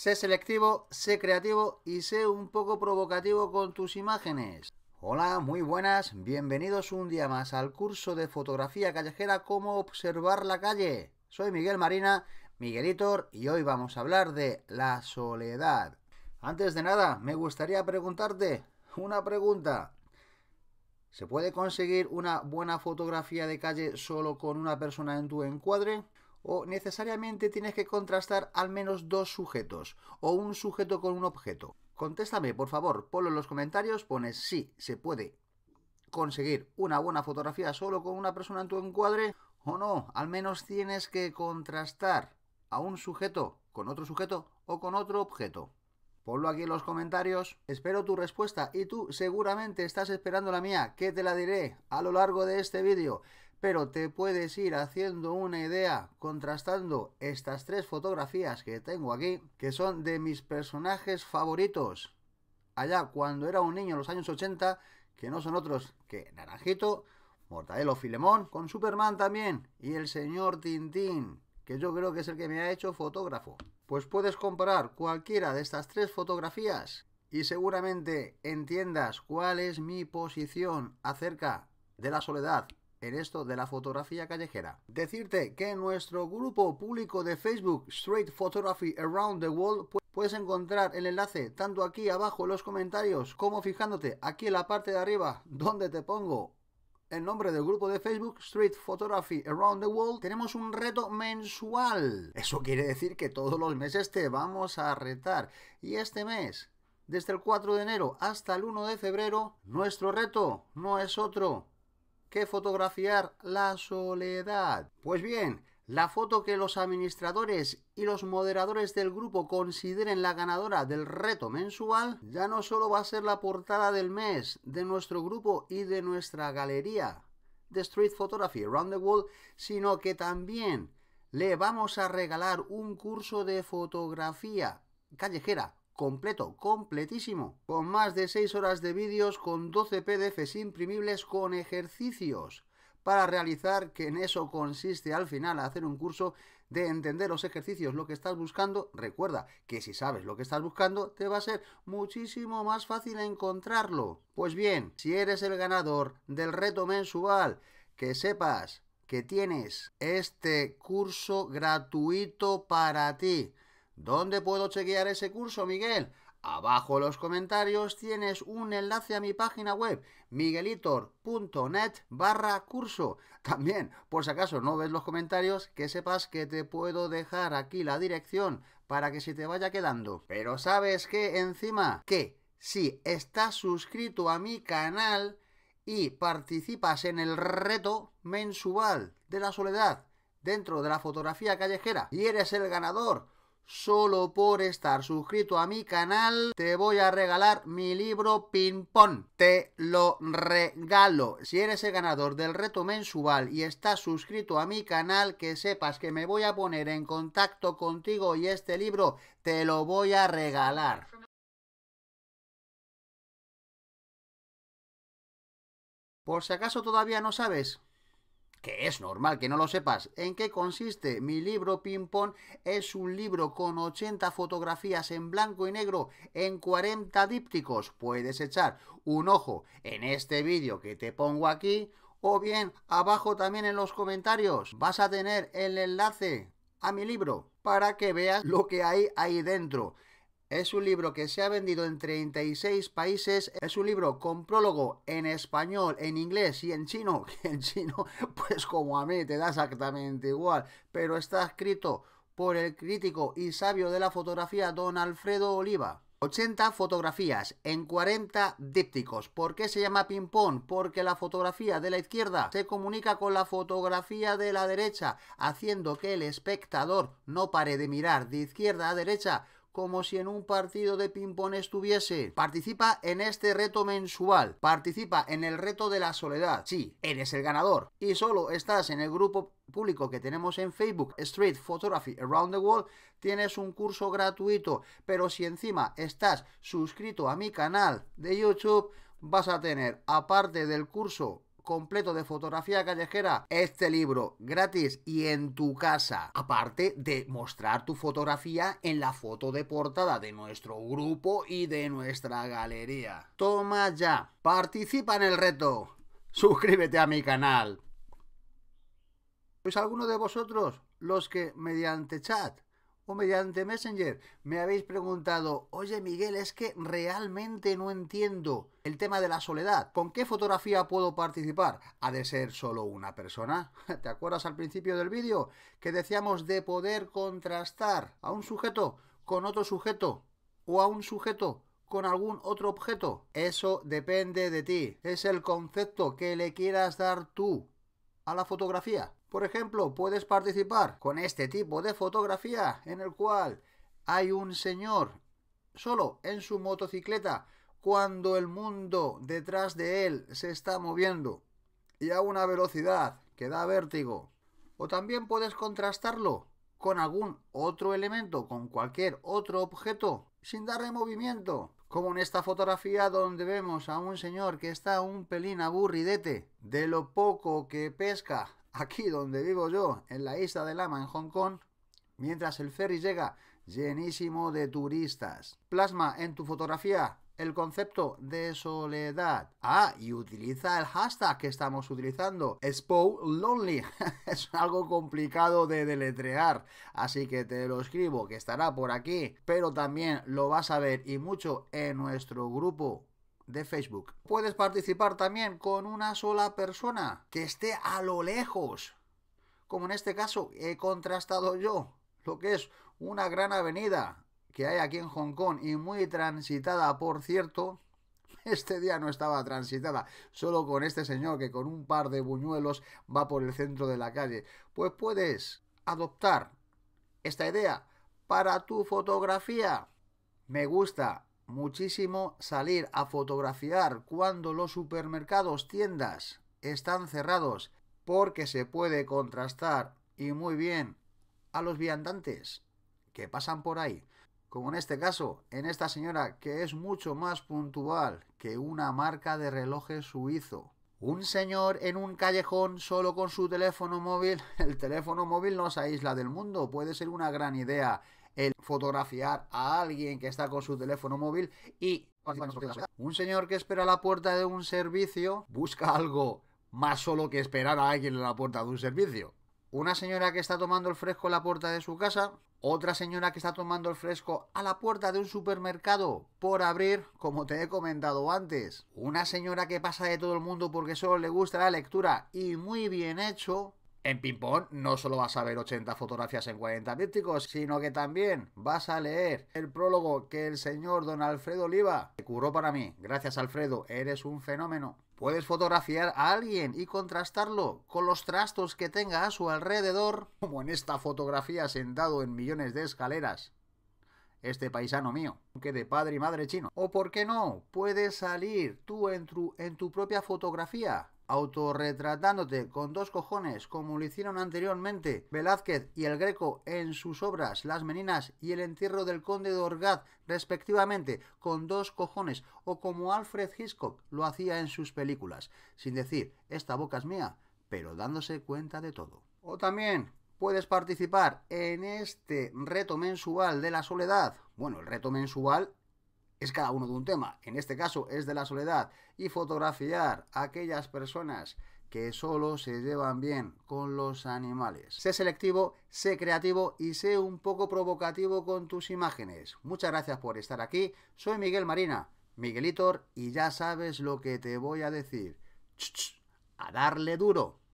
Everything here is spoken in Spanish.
Sé selectivo, sé creativo y sé un poco provocativo con tus imágenes. Hola, muy buenas, bienvenidos un día más al curso de fotografía callejera Cómo observar la calle. Soy Miguel Marina, Miguelitor y hoy vamos a hablar de la soledad. Antes de nada, me gustaría preguntarte una pregunta. ¿Se puede conseguir una buena fotografía de calle solo con una persona en tu encuadre? o necesariamente tienes que contrastar al menos dos sujetos o un sujeto con un objeto? Contéstame, por favor, ponlo en los comentarios, pones si se puede conseguir una buena fotografía solo con una persona en tu encuadre o no, al menos tienes que contrastar a un sujeto con otro sujeto o con otro objeto. Ponlo aquí en los comentarios, espero tu respuesta y tú seguramente estás esperando la mía, que te la diré a lo largo de este vídeo pero te puedes ir haciendo una idea contrastando estas tres fotografías que tengo aquí, que son de mis personajes favoritos. Allá cuando era un niño en los años 80, que no son otros que Naranjito, Mortadelo Filemón, con Superman también, y el señor Tintín, que yo creo que es el que me ha hecho fotógrafo. Pues puedes comparar cualquiera de estas tres fotografías y seguramente entiendas cuál es mi posición acerca de la soledad en esto de la fotografía callejera. Decirte que en nuestro grupo público de Facebook Street Photography Around the World puedes encontrar el enlace tanto aquí abajo en los comentarios como fijándote aquí en la parte de arriba donde te pongo el nombre del grupo de Facebook Street Photography Around the World, tenemos un reto mensual. Eso quiere decir que todos los meses te vamos a retar. Y este mes, desde el 4 de enero hasta el 1 de febrero, nuestro reto no es otro que fotografiar la soledad. Pues bien, la foto que los administradores y los moderadores del grupo consideren la ganadora del reto mensual ya no solo va a ser la portada del mes de nuestro grupo y de nuestra galería de Street Photography Around the World, sino que también le vamos a regalar un curso de fotografía callejera completo, completísimo, con más de 6 horas de vídeos, con 12 PDFs imprimibles, con ejercicios para realizar, que en eso consiste al final hacer un curso de entender los ejercicios, lo que estás buscando. Recuerda que si sabes lo que estás buscando, te va a ser muchísimo más fácil encontrarlo. Pues bien, si eres el ganador del reto mensual, que sepas que tienes este curso gratuito para ti ¿Dónde puedo chequear ese curso, Miguel? Abajo en los comentarios tienes un enlace a mi página web miguelitor.net barra curso. También, por si acaso no ves los comentarios, que sepas que te puedo dejar aquí la dirección para que se te vaya quedando. Pero sabes que encima, que si estás suscrito a mi canal y participas en el reto mensual de la soledad dentro de la fotografía callejera y eres el ganador, solo por estar suscrito a mi canal, te voy a regalar mi libro Ping Pong. Te lo regalo. Si eres el ganador del reto mensual y estás suscrito a mi canal, que sepas que me voy a poner en contacto contigo y este libro te lo voy a regalar. Por si acaso todavía no sabes, que es normal que no lo sepas. ¿En qué consiste? Mi libro Ping Pong es un libro con 80 fotografías en blanco y negro en 40 dípticos. Puedes echar un ojo en este vídeo que te pongo aquí o bien abajo también en los comentarios. Vas a tener el enlace a mi libro para que veas lo que hay ahí dentro. Es un libro que se ha vendido en 36 países. Es un libro con prólogo en español, en inglés y en chino. En chino, pues como a mí, te da exactamente igual. Pero está escrito por el crítico y sabio de la fotografía don Alfredo Oliva. 80 fotografías en 40 dípticos. ¿Por qué se llama ping-pong? Porque la fotografía de la izquierda se comunica con la fotografía de la derecha, haciendo que el espectador no pare de mirar de izquierda a derecha como si en un partido de ping-pong estuviese. Participa en este reto mensual, participa en el reto de la soledad. Sí, eres el ganador y solo estás en el grupo público que tenemos en Facebook, Street Photography Around the World, tienes un curso gratuito, pero si encima estás suscrito a mi canal de YouTube, vas a tener, aparte del curso completo de fotografía callejera, este libro gratis y en tu casa. Aparte de mostrar tu fotografía en la foto de portada de nuestro grupo y de nuestra galería. Toma ya, participa en el reto. Suscríbete a mi canal. Pues alguno de vosotros los que mediante chat o mediante Messenger. Me habéis preguntado, oye Miguel, es que realmente no entiendo el tema de la soledad. ¿Con qué fotografía puedo participar? ¿Ha de ser solo una persona? ¿Te acuerdas al principio del vídeo que decíamos de poder contrastar a un sujeto con otro sujeto o a un sujeto con algún otro objeto. Eso depende de ti. Es el concepto que le quieras dar tú a la fotografía. Por ejemplo, puedes participar con este tipo de fotografía en el cual hay un señor solo en su motocicleta cuando el mundo detrás de él se está moviendo y a una velocidad que da vértigo. O también puedes contrastarlo con algún otro elemento, con cualquier otro objeto, sin darle movimiento, como en esta fotografía donde vemos a un señor que está un pelín aburridete de lo poco que pesca aquí donde vivo yo, en la isla de Lama, en Hong Kong, mientras el ferry llega llenísimo de turistas. Plasma en tu fotografía el concepto de soledad. Ah, y utiliza el hashtag que estamos utilizando, #spo_lonely. es algo complicado de deletrear, así que te lo escribo, que estará por aquí, pero también lo vas a ver y mucho en nuestro grupo de Facebook. Puedes participar también con una sola persona que esté a lo lejos, como en este caso he contrastado yo, lo que es una gran avenida que hay aquí en Hong Kong y muy transitada, por cierto. Este día no estaba transitada, solo con este señor que con un par de buñuelos va por el centro de la calle. Pues puedes adoptar esta idea para tu fotografía. Me gusta muchísimo salir a fotografiar cuando los supermercados, tiendas están cerrados, porque se puede contrastar y muy bien a los viandantes que pasan por ahí. Como en este caso, en esta señora que es mucho más puntual que una marca de relojes suizo. Un señor en un callejón solo con su teléfono móvil. El teléfono móvil no se aísla del mundo. Puede ser una gran idea el fotografiar a alguien que está con su teléfono móvil y... Un señor que espera a la puerta de un servicio busca algo más solo que esperar a alguien en la puerta de un servicio. Una señora que está tomando el fresco en la puerta de su casa, otra señora que está tomando el fresco a la puerta de un supermercado por abrir, como te he comentado antes. Una señora que pasa de todo el mundo porque solo le gusta la lectura y muy bien hecho. En ping-pong no solo vas a ver 80 fotografías en 40 dípticos, sino que también vas a leer el prólogo que el señor don Alfredo Oliva curó para mí. Gracias Alfredo, eres un fenómeno. Puedes fotografiar a alguien y contrastarlo con los trastos que tenga a su alrededor, como en esta fotografía sentado en millones de escaleras. Este paisano mío, que de padre y madre chino. O por qué no, puedes salir tú en tu propia fotografía autorretratándote con dos cojones como lo hicieron anteriormente Velázquez y el Greco en sus obras Las Meninas y El entierro del conde de Orgaz respectivamente con dos cojones o como Alfred Hitchcock lo hacía en sus películas, sin decir esta boca es mía, pero dándose cuenta de todo. O también puedes participar en este reto mensual de la soledad. Bueno, el reto mensual es cada uno de un tema, en este caso es de la soledad, y fotografiar a aquellas personas que solo se llevan bien con los animales. Sé selectivo, sé creativo y sé un poco provocativo con tus imágenes. Muchas gracias por estar aquí, soy Miguel Marina, Miguelitor, y ya sabes lo que te voy a decir. a darle duro.